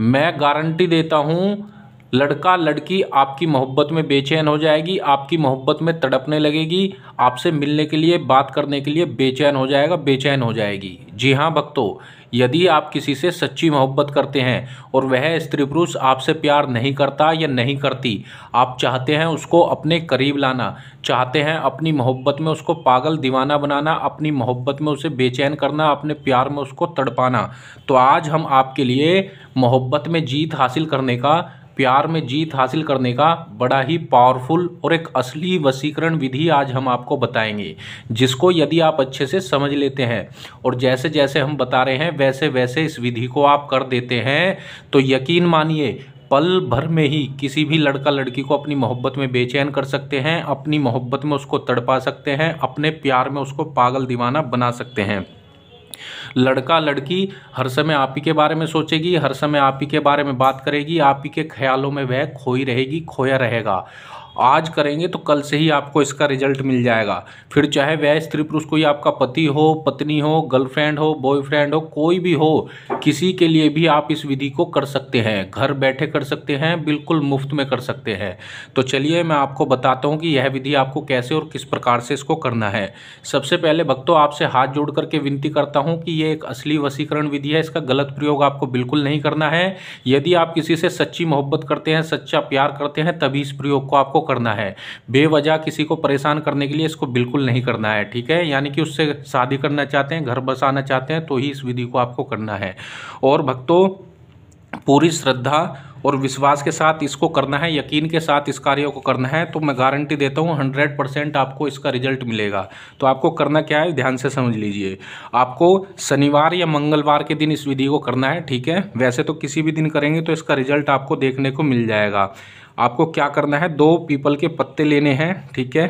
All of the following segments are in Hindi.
मैं गारंटी देता हूँ लड़का लड़की आपकी मोहब्बत में बेचैन हो जाएगी आपकी मोहब्बत में तड़पने लगेगी आपसे मिलने के लिए बात करने के लिए बेचैन हो जाएगा बेचैन हो जाएगी जी हाँ भक्तों यदि आप किसी से सच्ची मोहब्बत करते हैं और वह स्त्री पुरुष आपसे प्यार नहीं करता या नहीं करती आप चाहते हैं उसको अपने करीब लाना चाहते हैं अपनी मोहब्बत में उसको पागल दीवाना बनाना अपनी मोहब्बत में उसे बेचैन करना अपने प्यार में उसको तड़पाना तो आज हम आपके लिए मोहब्बत में जीत हासिल करने का प्यार में जीत हासिल करने का बड़ा ही पावरफुल और एक असली वसीकरण विधि आज हम आपको बताएंगे जिसको यदि आप अच्छे से समझ लेते हैं और जैसे जैसे हम बता रहे हैं वैसे वैसे इस विधि को आप कर देते हैं तो यकीन मानिए पल भर में ही किसी भी लड़का लड़की को अपनी मोहब्बत में बेचैन कर सकते हैं अपनी मोहब्बत में उसको तड़पा सकते हैं अपने प्यार में उसको पागल दीवाना बना सकते हैं लड़का लड़की हर समय आप ही के बारे में सोचेगी हर समय आप ही के बारे में बात करेगी आप ही के ख्यालों में वह खोई रहेगी खोया रहेगा आज करेंगे तो कल से ही आपको इसका रिजल्ट मिल जाएगा फिर चाहे वह स्त्री पुरुष कोई आपका पति हो पत्नी हो गर्लफ्रेंड हो बॉयफ्रेंड हो कोई भी हो किसी के लिए भी आप इस विधि को कर सकते हैं घर बैठे कर सकते हैं बिल्कुल मुफ्त में कर सकते हैं तो चलिए मैं आपको बताता हूँ कि यह विधि आपको कैसे और किस प्रकार से इसको करना है सबसे पहले भक्तों आपसे हाथ जोड़ करके विनती करता हूँ कि ये एक असली वसीकरण विधि है इसका गलत प्रयोग आपको बिल्कुल नहीं करना है यदि आप किसी से सच्ची मोहब्बत करते हैं सच्चा प्यार करते हैं तभी इस प्रयोग को आपको करना है बेवजह किसी को परेशान करने के लिए इसको बिल्कुल नहीं करना है ठीक है यानी कि उससे शादी करना चाहते हैं घर बसाना चाहते हैं तो ही इस विधि को आपको करना है और भक्तों पूरी श्रद्धा और विश्वास के साथ इसको करना है यकीन के साथ इस कार्य को करना है तो मैं गारंटी देता हूँ हंड्रेड परसेंट आपको इसका रिजल्ट मिलेगा तो आपको करना क्या है ध्यान से समझ लीजिए आपको शनिवार या मंगलवार के दिन इस विधि को करना है ठीक है वैसे तो किसी भी दिन करेंगे तो इसका रिजल्ट आपको देखने को मिल जाएगा आपको क्या करना है दो पीपल के पत्ते लेने हैं ठीक है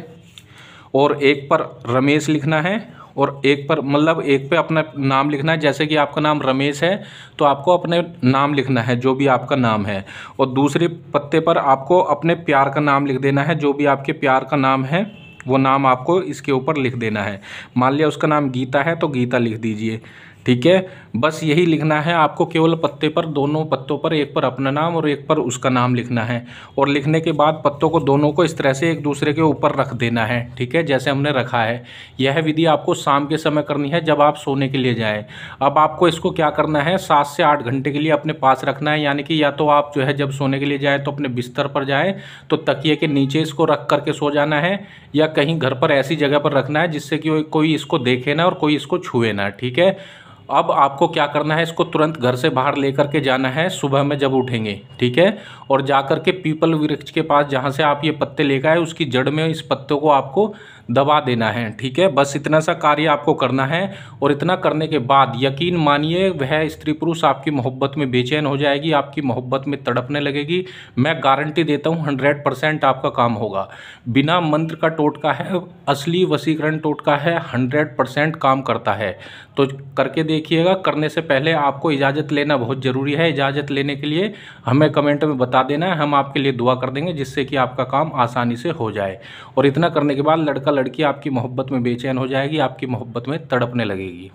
और एक पर रमेश लिखना है और एक पर मतलब एक पे अपना नाम लिखना है जैसे कि आपका नाम रमेश है तो आपको अपने नाम लिखना है जो भी आपका नाम है और दूसरे पत्ते पर आपको अपने प्यार का नाम लिख देना है जो भी आपके प्यार का नाम है वो नाम आपको इसके ऊपर लिख देना है मान लिया उसका नाम गीता है तो गीता लिख दीजिए ठीक है बस यही लिखना है आपको केवल पत्ते पर दोनों पत्तों पर एक पर अपना नाम और एक पर उसका नाम लिखना है और लिखने के बाद पत्तों को दोनों को इस तरह से एक दूसरे के ऊपर रख देना है ठीक है जैसे हमने रखा है यह विधि आपको शाम के समय करनी है जब आप सोने के लिए जाएँ अब आपको इसको क्या करना है सात से आठ घंटे के लिए अपने पास रखना है यानी कि या तो आप जो है जब सोने के लिए जाएँ तो अपने बिस्तर पर जाएँ तो तकिए के नीचे इसको रख करके सो जाना है या कहीं घर पर ऐसी जगह पर रखना है जिससे कि कोई इसको देखे ना और कोई इसको छुए ना ठीक है अब आपको क्या करना है इसको तुरंत घर से बाहर लेकर के जाना है सुबह में जब उठेंगे ठीक है और जा के पीपल वृक्ष के पास जहाँ से आप ये पत्ते लेकर आए उसकी जड़ में इस पत्तों को आपको दबा देना है ठीक है बस इतना सा कार्य आपको करना है और इतना करने के बाद यकीन मानिए वह स्त्री पुरुष आपकी मोहब्बत में बेचैन हो जाएगी आपकी मोहब्बत में तड़पने लगेगी मैं गारंटी देता हूँ हंड्रेड परसेंट आपका काम होगा बिना मंत्र का टोटका है असली वसीकरण टोटका है हंड्रेड परसेंट काम करता है तो करके देखिएगा करने से पहले आपको इजाज़त लेना बहुत ज़रूरी है इजाज़त लेने के लिए हमें कमेंट में बता देना है हम आपके लिए दुआ कर देंगे जिससे कि आपका काम आसानी से हो जाए और इतना करने के बाद लड़का लड़की आपकी मोहब्बत में बेचैन हो जाएगी आपकी मोहब्बत में तड़पने लगेगी